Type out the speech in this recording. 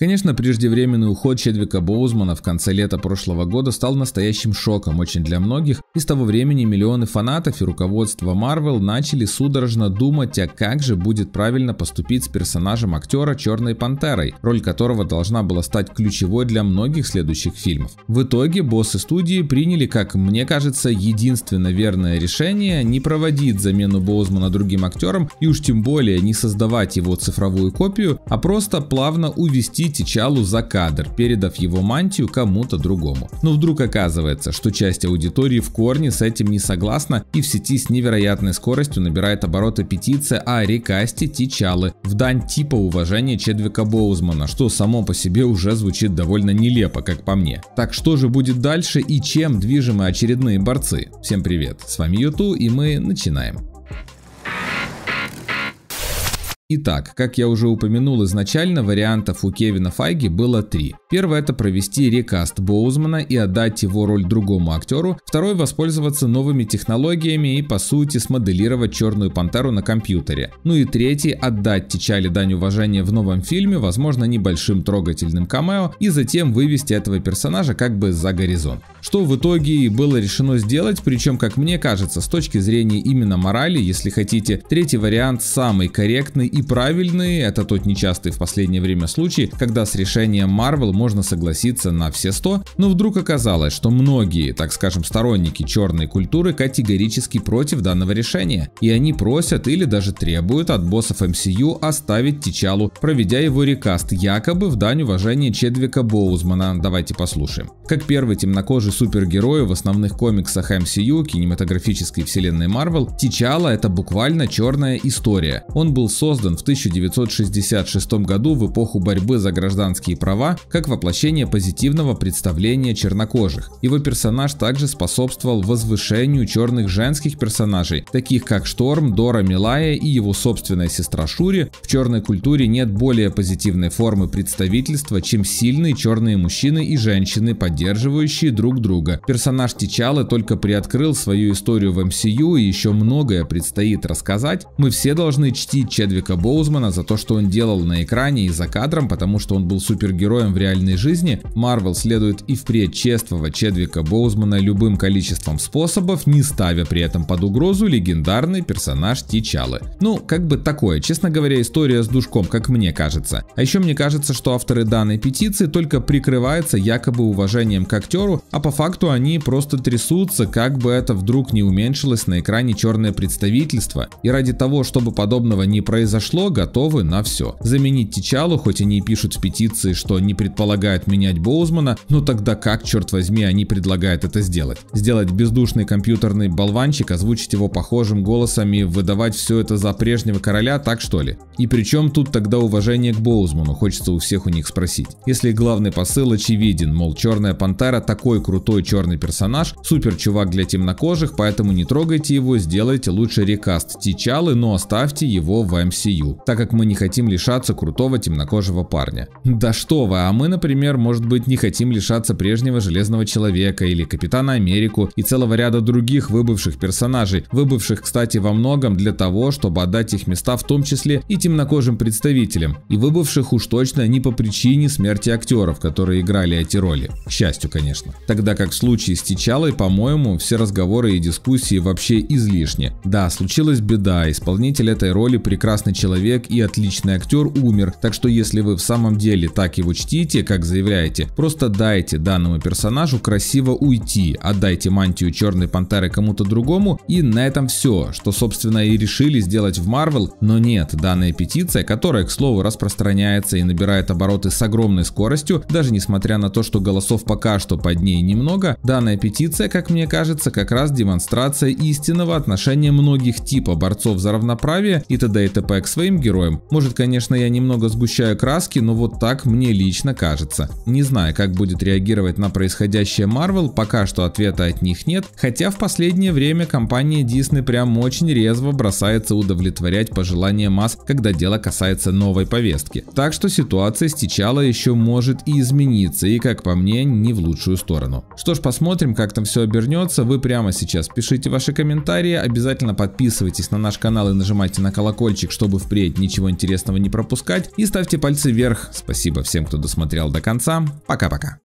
Конечно, преждевременный уход Чедвика Боузмана в конце лета прошлого года стал настоящим шоком очень для многих, и с того времени миллионы фанатов и руководство Марвел начали судорожно думать, а как же будет правильно поступить с персонажем актера Черной Пантерой, роль которого должна была стать ключевой для многих следующих фильмов. В итоге боссы студии приняли, как мне кажется, единственно верное решение не проводить замену Боузмана другим актером и уж тем более не создавать его цифровую копию, а просто плавно увести Тичалу за кадр, передав его мантию кому-то другому. Но вдруг оказывается, что часть аудитории в корне с этим не согласна и в сети с невероятной скоростью набирает обороты петиция о рекасте Тичалы в дань типа уважения Чедвика Боузмана, что само по себе уже звучит довольно нелепо, как по мне. Так что же будет дальше и чем движимы очередные борцы? Всем привет, с вами Юту и мы начинаем. Итак, как я уже упомянул изначально, вариантов у Кевина Файги было три. Первый – это провести рекаст Боузмана и отдать его роль другому актеру. Второй – воспользоваться новыми технологиями и, по сути, смоделировать Черную Пантеру на компьютере. Ну и третий – отдать Тичали дань уважения в новом фильме, возможно, небольшим трогательным камео, и затем вывести этого персонажа как бы за горизонт. Что в итоге и было решено сделать, причем, как мне кажется, с точки зрения именно морали, если хотите, третий вариант самый корректный и и правильные, это тот нечастый в последнее время случай, когда с решением Marvel можно согласиться на все 100, но вдруг оказалось, что многие, так скажем, сторонники черной культуры категорически против данного решения, и они просят или даже требуют от боссов MCU оставить Тичалу, проведя его рекаст якобы в дань уважения Чедвика Боузмана, давайте послушаем. Как первый темнокожий супергерой в основных комиксах MCU, кинематографической вселенной Marvel, Тичала это буквально черная история. Он был создан создан в 1966 году в эпоху борьбы за гражданские права как воплощение позитивного представления чернокожих. Его персонаж также способствовал возвышению черных женских персонажей, таких как Шторм, Дора Милая и его собственная сестра Шури. В черной культуре нет более позитивной формы представительства, чем сильные черные мужчины и женщины, поддерживающие друг друга. Персонаж Тичалы только приоткрыл свою историю в MCU эм и еще многое предстоит рассказать. Мы все должны чтить Чедвика Боузмана за то, что он делал на экране и за кадром, потому что он был супергероем в реальной жизни, Марвел следует и впредь чествовать Чедвика Боузмана любым количеством способов, не ставя при этом под угрозу легендарный персонаж Тичалы. Ну, как бы такое, честно говоря, история с душком, как мне кажется. А еще мне кажется, что авторы данной петиции только прикрываются якобы уважением к актеру, а по факту они просто трясутся, как бы это вдруг не уменьшилось на экране черное представительство. И ради того, чтобы подобного не произошло, пришло, готовы на все. Заменить Тичалу, хоть они и пишут в петиции, что не предполагают менять Боузмана, но тогда как, черт возьми, они предлагают это сделать? Сделать бездушный компьютерный болванчик, озвучить его похожим голосом и выдавать все это за прежнего короля, так что ли? И причем тут тогда уважение к Боузману, хочется у всех у них спросить. Если главный посыл очевиден, мол, Черная Пантера такой крутой черный персонаж, супер чувак для темнокожих, поэтому не трогайте его, сделайте лучше рекаст Тичалы, но оставьте его в MCU. Ил, так как мы не хотим лишаться крутого темнокожего парня. Да что вы, а мы, например, может быть не хотим лишаться прежнего Железного Человека или Капитана Америку и целого ряда других выбывших персонажей, выбывших, кстати, во многом для того, чтобы отдать их места в том числе и темнокожим представителям, и выбывших уж точно не по причине смерти актеров, которые играли эти роли. К счастью, конечно. Тогда как в случае с Тичалой, по-моему, все разговоры и дискуссии вообще излишни. Да, случилась беда, исполнитель этой роли прекрасный человек и отличный актер умер, так что если вы в самом деле так его чтите, как заявляете, просто дайте данному персонажу красиво уйти, отдайте мантию черной пантеры кому-то другому и на этом все, что собственно и решили сделать в Marvel, но нет, данная петиция, которая, к слову, распространяется и набирает обороты с огромной скоростью, даже несмотря на то, что голосов пока что под ней немного, данная петиция, как мне кажется, как раз демонстрация истинного отношения многих типа борцов за равноправие и т.д. и т.п. к своим героям. Может, конечно, я немного сгущаю краски, но вот так мне лично кажется. Не знаю, как будет реагировать на происходящее Marvel, пока что ответа от них нет, хотя в последнее время компания Disney прям очень резво бросается удовлетворять пожелания масс, когда дело касается новой повестки. Так что ситуация стечала еще может и измениться, и как по мне, не в лучшую сторону. Что ж, посмотрим, как там все обернется. Вы прямо сейчас пишите ваши комментарии, обязательно подписывайтесь на наш канал и нажимайте на колокольчик, чтобы впредь ничего интересного не пропускать и ставьте пальцы вверх. Спасибо всем, кто досмотрел до конца. Пока-пока.